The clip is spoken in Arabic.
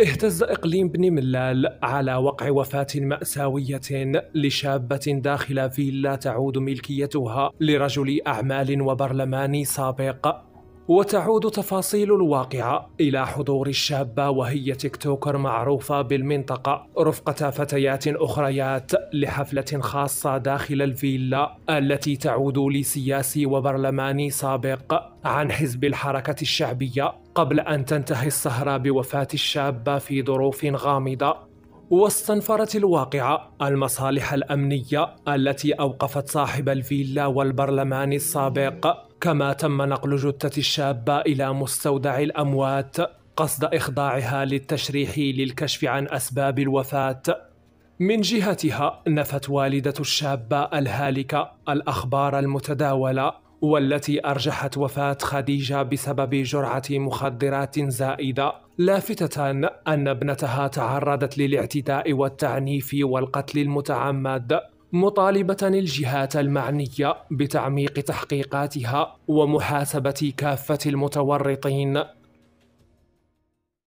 اهتز إقليم بن ملال على وقع وفاة مأساوية لشابة داخل فيلا تعود ملكيتها لرجل أعمال وبرلماني سابق وتعود تفاصيل الواقعة إلى حضور الشابة وهي تيك توكر معروفة بالمنطقة رفقة فتيات أخريات لحفلة خاصة داخل الفيلا التي تعود لسياسي وبرلماني سابق عن حزب الحركة الشعبية قبل أن تنتهي السهرة بوفاة الشابة في ظروف غامضة واستنفرت الواقعة المصالح الأمنية التي أوقفت صاحب الفيلا والبرلمان السابق كما تم نقل جثة الشابة إلى مستودع الأموات قصد إخضاعها للتشريح للكشف عن أسباب الوفاة من جهتها نفت والدة الشابة الهالكة الأخبار المتداولة والتي أرجحت وفاة خديجة بسبب جرعة مخدرات زائدة لافتة أن ابنتها تعرضت للاعتداء والتعنيف والقتل المتعمد مطالبة الجهات المعنية بتعميق تحقيقاتها ومحاسبة كافة المتورطين